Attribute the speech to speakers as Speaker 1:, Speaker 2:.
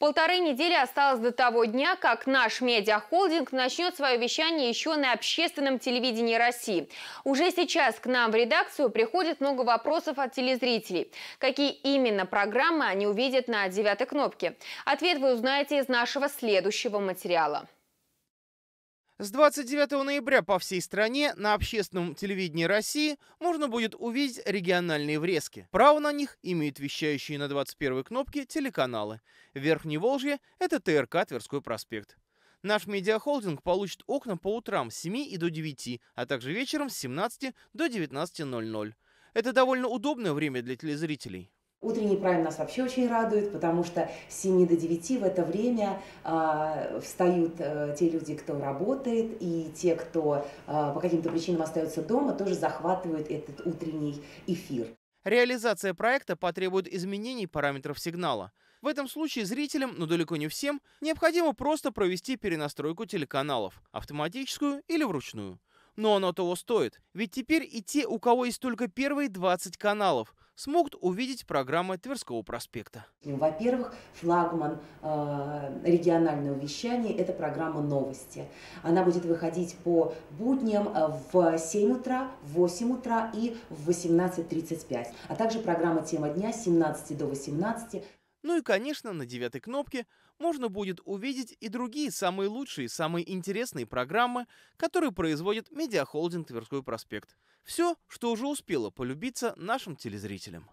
Speaker 1: Полторы недели осталось до того дня, как наш медиахолдинг начнет свое вещание еще на общественном телевидении России. Уже сейчас к нам в редакцию приходит много вопросов от телезрителей. Какие именно программы они увидят на девятой кнопке? Ответ вы узнаете из нашего следующего материала.
Speaker 2: С
Speaker 3: 29 ноября по всей стране на общественном телевидении России можно будет увидеть региональные врезки. Право на них имеют вещающие на 21 кнопке телеканалы. Верхний Волжье – это ТРК «Тверской проспект». Наш медиахолдинг получит окна по утрам с 7 и до 9, а также вечером с 17 до 19.00. Это довольно удобное время для телезрителей.
Speaker 2: Утренний прайм нас вообще очень радует, потому что с 7 до 9 в это время э, встают э, те люди, кто работает, и те, кто э, по каким-то причинам остается дома, тоже захватывают этот утренний эфир.
Speaker 3: Реализация проекта потребует изменений параметров сигнала. В этом случае зрителям, но далеко не всем, необходимо просто провести перенастройку телеканалов, автоматическую или вручную. Но оно того стоит, ведь теперь и те, у кого есть только первые 20 каналов – смогут увидеть программы Тверского проспекта.
Speaker 2: Ну, во-первых, флагман э, регионального вещания – это программа «Новости». Она будет выходить по будням э, в 7 утра, в 8 утра и в 18.35, а также программа «Тема дня» с 17 до 18.
Speaker 3: Ну и, конечно, на девятой кнопке можно будет увидеть и другие самые лучшие, самые интересные программы, которые производит медиахолдинг Тверской проспект. Все, что уже успело полюбиться нашим телезрителям.